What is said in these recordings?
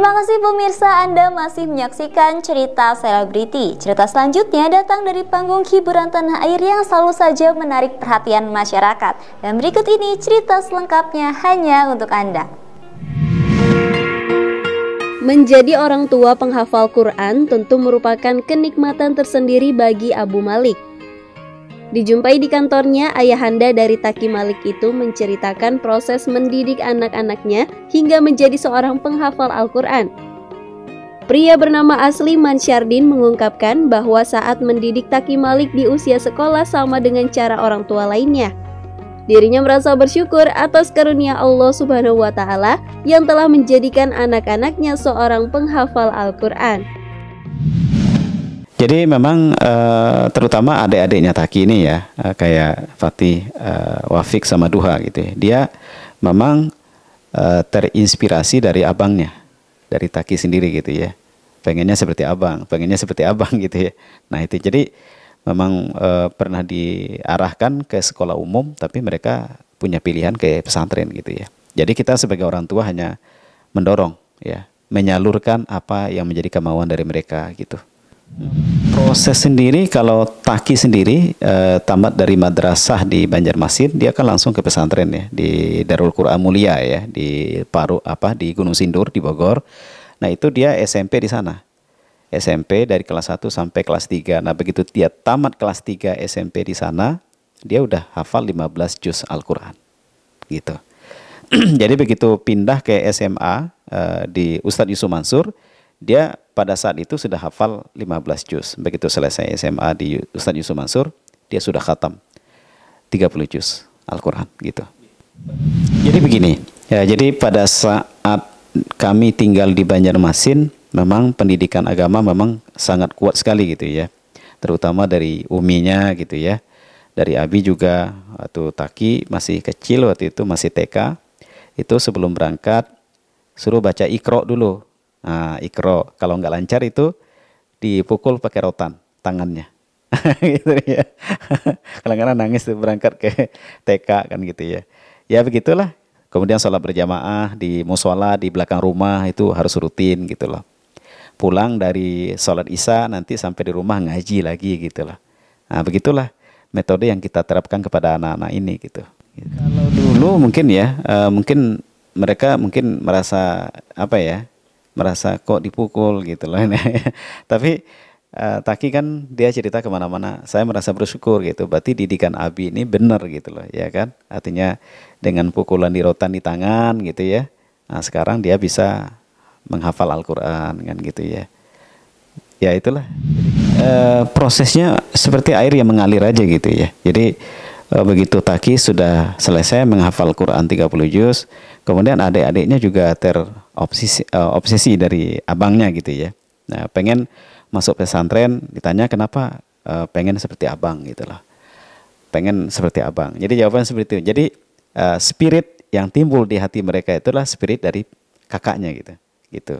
Terima kasih pemirsa Anda masih menyaksikan cerita selebriti. Cerita selanjutnya datang dari panggung hiburan tanah air yang selalu saja menarik perhatian masyarakat. Dan berikut ini cerita selengkapnya hanya untuk Anda. Menjadi orang tua penghafal Quran tentu merupakan kenikmatan tersendiri bagi Abu Malik. Dijumpai di kantornya, ayahanda dari Taki Malik itu menceritakan proses mendidik anak-anaknya hingga menjadi seorang penghafal Al-Quran. Pria bernama asli Mansyardin mengungkapkan bahwa saat mendidik Taki Malik di usia sekolah sama dengan cara orang tua lainnya. Dirinya merasa bersyukur atas karunia Allah Subhanahu wa taala yang telah menjadikan anak-anaknya seorang penghafal Al-Qur'an. Jadi memang uh, terutama adik-adiknya Taki ini ya, uh, kayak Fatih, uh, Wafik sama Duha gitu. Ya. Dia memang uh, terinspirasi dari abangnya, dari Taki sendiri gitu ya. Pengennya seperti abang, pengennya seperti abang gitu ya. Nah itu jadi memang uh, pernah diarahkan ke sekolah umum, tapi mereka punya pilihan ke pesantren gitu ya. Jadi kita sebagai orang tua hanya mendorong ya, menyalurkan apa yang menjadi kemauan dari mereka gitu. Proses sendiri kalau Taki sendiri eh, tamat dari madrasah di Banjarmasin, dia akan langsung ke pesantren ya di Darul Qur'an Mulia ya di Paru apa di Gunung Sindur di Bogor. Nah, itu dia SMP di sana. SMP dari kelas 1 sampai kelas 3. Nah, begitu dia tamat kelas 3 SMP di sana, dia udah hafal 15 juz Al-Qur'an. Gitu. Jadi begitu pindah ke SMA uh, eh, di Ustadz Yusuf Mansur, dia pada saat itu sudah hafal 15 juz. Begitu selesai SMA di Ustadz Yusuf Mansur, dia sudah khatam 30 juz Al-Quran gitu. Jadi begini, ya, jadi pada saat kami tinggal di Banjarmasin, memang pendidikan agama memang sangat kuat sekali gitu ya. Terutama dari uminya gitu ya. Dari Abi juga atau Taki masih kecil waktu itu masih TK. Itu sebelum berangkat suruh baca Iqra dulu Nah, ikro kalau nggak lancar itu dipukul pakai rotan tangannya. gitu ya. Kadang-kadang nangis berangkat ke TK kan gitu ya. Ya begitulah. Kemudian sholat berjamaah di musola di belakang rumah itu harus rutin gitu loh. Pulang dari sholat isya nanti sampai di rumah ngaji lagi gitu loh. Nah begitulah metode yang kita terapkan kepada anak-anak ini gitu. Kalau dulu mungkin ya, uh, mungkin mereka mungkin merasa apa ya merasa kok dipukul gitu loh ini tapi uh, Taki kan dia cerita kemana-mana saya merasa bersyukur gitu berarti didikan Abi ini benar gitu loh ya kan artinya dengan pukulan di rotan di tangan gitu ya nah sekarang dia bisa menghafal Al-Quran kan gitu ya ya itulah e, prosesnya seperti air yang mengalir aja gitu ya jadi e, begitu Taki sudah selesai menghafal Quran 30 juz kemudian adik-adiknya juga ter obsesi uh, obsesi dari abangnya gitu ya nah pengen masuk pesantren ditanya kenapa uh, pengen seperti abang gitu loh pengen seperti abang jadi jawaban seperti itu jadi uh, spirit yang timbul di hati mereka itulah spirit dari kakaknya gitu gitu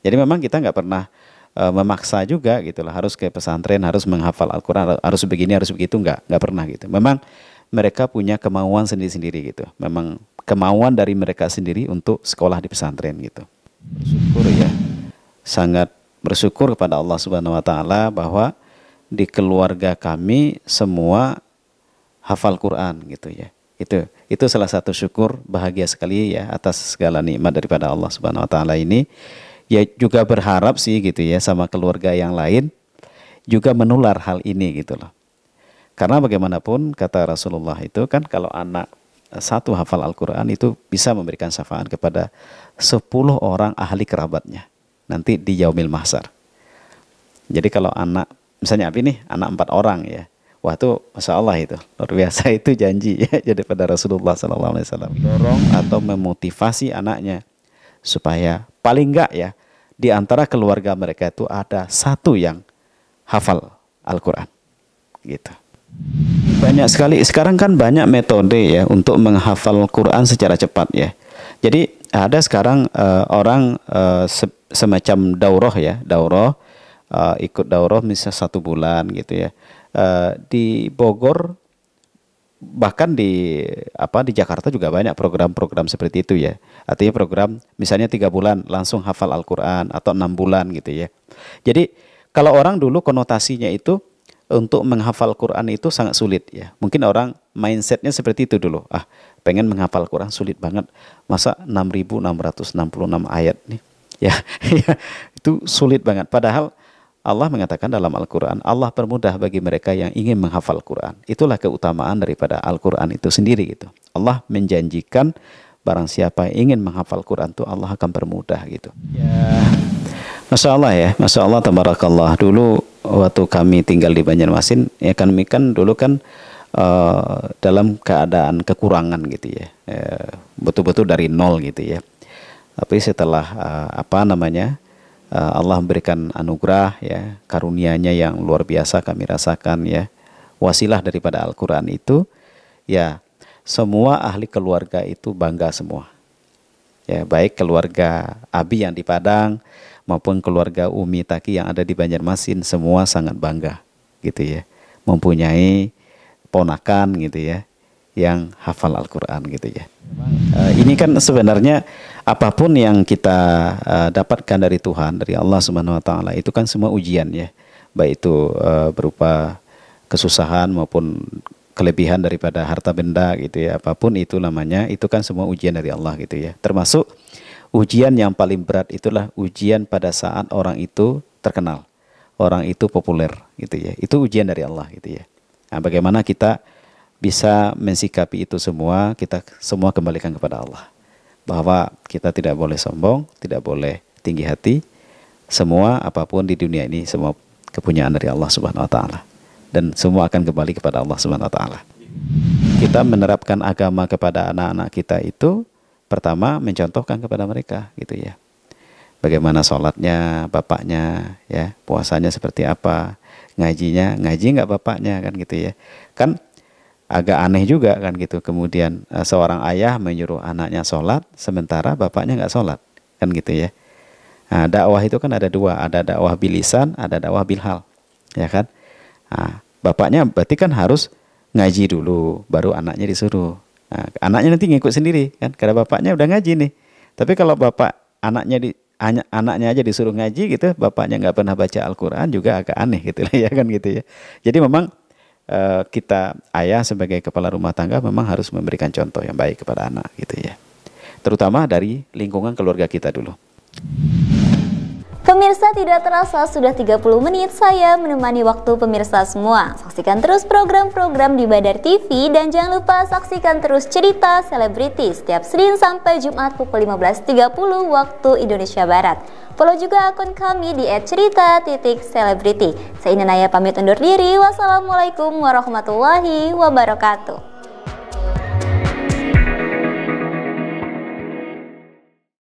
jadi memang kita nggak pernah uh, memaksa juga gitu loh harus ke pesantren harus menghafal Al-Quran harus begini harus begitu nggak nggak pernah gitu memang mereka punya kemauan sendiri-sendiri gitu. Memang kemauan dari mereka sendiri untuk sekolah di pesantren gitu. Bersyukur ya. Sangat bersyukur kepada Allah Subhanahu wa taala bahwa di keluarga kami semua hafal Quran gitu ya. Itu itu salah satu syukur bahagia sekali ya atas segala nikmat daripada Allah Subhanahu wa taala ini. Ya juga berharap sih gitu ya sama keluarga yang lain juga menular hal ini gitu loh. Karena bagaimanapun kata Rasulullah itu kan kalau anak satu hafal Al-Quran itu bisa memberikan syafaat kepada sepuluh orang ahli kerabatnya. Nanti di Yaumil Mahsar. Jadi kalau anak, misalnya apa ini? anak empat orang ya. Wah itu Masya Allah itu, luar biasa itu janji ya. Jadi pada Rasulullah SAW. Dorong atau memotivasi anaknya supaya paling enggak ya, di antara keluarga mereka itu ada satu yang hafal Al-Quran. Gitu. Banyak sekali sekarang kan banyak metode ya untuk menghafal Quran secara cepat ya. Jadi ada sekarang uh, orang uh, se semacam daurah ya, daurah uh, eh, ikut daurah misal satu bulan gitu ya. Uh, di Bogor bahkan di apa di Jakarta juga banyak program-program seperti itu ya artinya program misalnya tiga bulan langsung hafal Al-Quran atau enam bulan gitu ya jadi kalau orang dulu konotasinya itu untuk menghafal Quran itu sangat sulit ya. Mungkin orang mindsetnya seperti itu dulu. Ah, pengen menghafal Quran sulit banget. Masa 6666 ayat nih. Ya, ya itu sulit banget. Padahal Allah mengatakan dalam Al-Quran, Allah permudah bagi mereka yang ingin menghafal Quran. Itulah keutamaan daripada Al-Quran itu sendiri. Gitu. Allah menjanjikan barang siapa yang ingin menghafal Quran itu Allah akan permudah gitu. Ya. Masya Allah ya, Masya Allah, Tabarakallah. Dulu waktu kami tinggal di Banjarmasin ya kami kan dulu kan uh, dalam keadaan kekurangan gitu ya, ya betul-betul dari nol gitu ya tapi setelah uh, apa namanya uh, Allah memberikan anugerah ya karunia-Nya yang luar biasa kami rasakan ya wasilah daripada Al-Qur'an itu ya semua ahli keluarga itu bangga semua ya baik keluarga Abi yang di Padang maupun keluarga Umi Taki yang ada di Banjarmasin semua sangat bangga gitu ya mempunyai ponakan gitu ya yang hafal Al-Quran gitu ya. Uh, ini kan sebenarnya apapun yang kita uh, dapatkan dari Tuhan, dari Allah Subhanahu Wa Taala itu kan semua ujian ya, baik itu uh, berupa kesusahan maupun kelebihan daripada harta benda gitu ya, apapun itu namanya itu kan semua ujian dari Allah gitu ya. Termasuk ujian yang paling berat itulah ujian pada saat orang itu terkenal, orang itu populer, gitu ya. Itu ujian dari Allah, gitu ya. Nah, bagaimana kita bisa mensikapi itu semua? Kita semua kembalikan kepada Allah, bahwa kita tidak boleh sombong, tidak boleh tinggi hati. Semua apapun di dunia ini semua kepunyaan dari Allah Subhanahu wa taala dan semua akan kembali kepada Allah Subhanahu wa taala. Kita menerapkan agama kepada anak-anak kita itu pertama mencontohkan kepada mereka gitu ya bagaimana sholatnya bapaknya ya puasanya seperti apa ngajinya ngaji nggak bapaknya kan gitu ya kan agak aneh juga kan gitu kemudian e, seorang ayah menyuruh anaknya sholat sementara bapaknya nggak sholat kan gitu ya nah, dakwah itu kan ada dua ada dakwah bilisan ada dakwah bilhal ya kan nah, bapaknya berarti kan harus ngaji dulu baru anaknya disuruh Nah, anaknya nanti ngikut sendiri kan karena bapaknya udah ngaji nih. Tapi kalau bapak anaknya di hanya anaknya aja disuruh ngaji gitu, bapaknya nggak pernah baca Al-Qur'an juga agak aneh gitu lah ya kan gitu ya. Jadi memang uh, kita ayah sebagai kepala rumah tangga memang harus memberikan contoh yang baik kepada anak gitu ya. Terutama dari lingkungan keluarga kita dulu. Pemirsa tidak terasa sudah 30 menit saya menemani waktu pemirsa semua. Saksikan terus program-program di Badar TV dan jangan lupa saksikan terus cerita selebriti setiap Senin sampai Jumat pukul 15.30 waktu Indonesia Barat. Follow juga akun kami di @cerita titik selebriti. Saya Naya pamit undur diri. Wassalamualaikum warahmatullahi wabarakatuh.